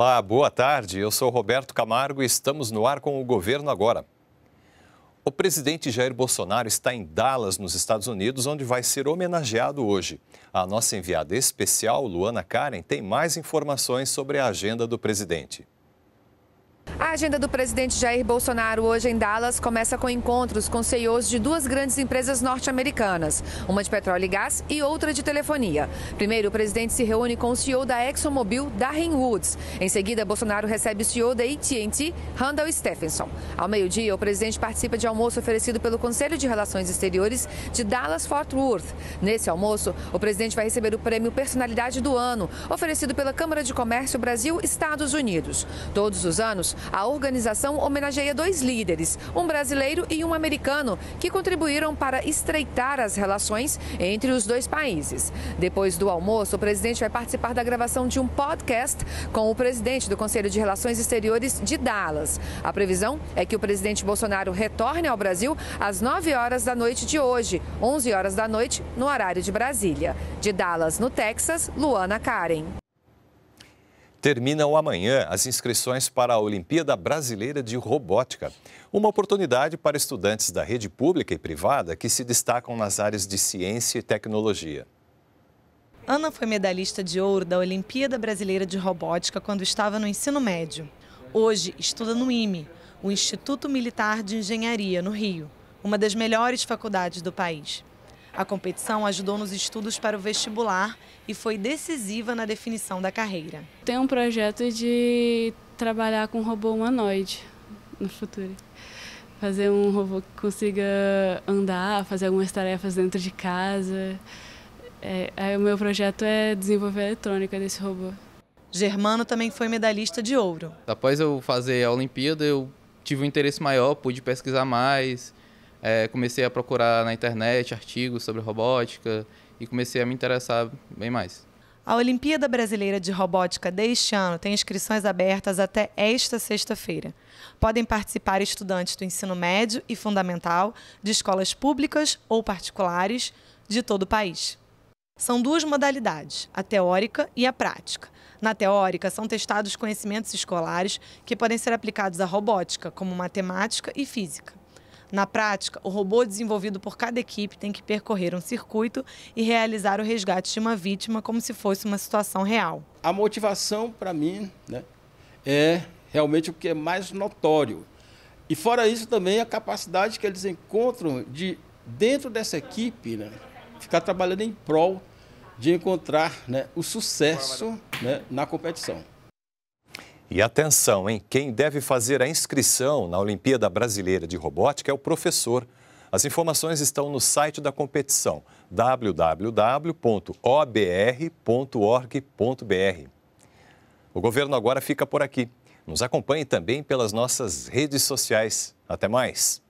Olá, boa tarde. Eu sou Roberto Camargo e estamos no ar com o governo agora. O presidente Jair Bolsonaro está em Dallas, nos Estados Unidos, onde vai ser homenageado hoje. A nossa enviada especial, Luana Karen, tem mais informações sobre a agenda do presidente. A agenda do presidente Jair Bolsonaro hoje em Dallas começa com encontros com CEOs de duas grandes empresas norte-americanas, uma de petróleo e gás e outra de telefonia. Primeiro, o presidente se reúne com o CEO da ExxonMobil, Darren Woods. Em seguida, Bolsonaro recebe o CEO da AT&T, Randall Stephenson. Ao meio-dia, o presidente participa de almoço oferecido pelo Conselho de Relações Exteriores de Dallas-Fort Worth. Nesse almoço, o presidente vai receber o prêmio Personalidade do Ano, oferecido pela Câmara de Comércio Brasil-Estados Unidos. Todos os anos, a organização homenageia dois líderes, um brasileiro e um americano, que contribuíram para estreitar as relações entre os dois países. Depois do almoço, o presidente vai participar da gravação de um podcast com o presidente do Conselho de Relações Exteriores de Dallas. A previsão é que o presidente Bolsonaro retorne ao Brasil às 9 horas da noite de hoje, 11 horas da noite, no horário de Brasília. De Dallas, no Texas, Luana Karen. Terminam amanhã as inscrições para a Olimpíada Brasileira de Robótica, uma oportunidade para estudantes da rede pública e privada que se destacam nas áreas de ciência e tecnologia. Ana foi medalhista de ouro da Olimpíada Brasileira de Robótica quando estava no ensino médio. Hoje estuda no IME, o Instituto Militar de Engenharia, no Rio, uma das melhores faculdades do país. A competição ajudou nos estudos para o vestibular e foi decisiva na definição da carreira. Tem um projeto de trabalhar com um robô humanoide no futuro. Fazer um robô que consiga andar, fazer algumas tarefas dentro de casa. É, aí é, o meu projeto é desenvolver a eletrônica desse robô. Germano também foi medalhista de ouro. Após eu fazer a Olimpíada, eu tive um interesse maior, pude pesquisar mais, é, comecei a procurar na internet artigos sobre robótica e comecei a me interessar bem mais. A Olimpíada Brasileira de Robótica deste ano tem inscrições abertas até esta sexta-feira. Podem participar estudantes do ensino médio e fundamental, de escolas públicas ou particulares, de todo o país. São duas modalidades, a teórica e a prática. Na teórica, são testados conhecimentos escolares que podem ser aplicados à robótica, como matemática e física. Na prática, o robô desenvolvido por cada equipe tem que percorrer um circuito e realizar o resgate de uma vítima como se fosse uma situação real. A motivação, para mim, né, é realmente o que é mais notório. E fora isso também a capacidade que eles encontram de, dentro dessa equipe, né, ficar trabalhando em prol de encontrar né, o sucesso né, na competição. E atenção, hein? Quem deve fazer a inscrição na Olimpíada Brasileira de Robótica é o professor. As informações estão no site da competição www.obr.org.br. O governo agora fica por aqui. Nos acompanhe também pelas nossas redes sociais. Até mais!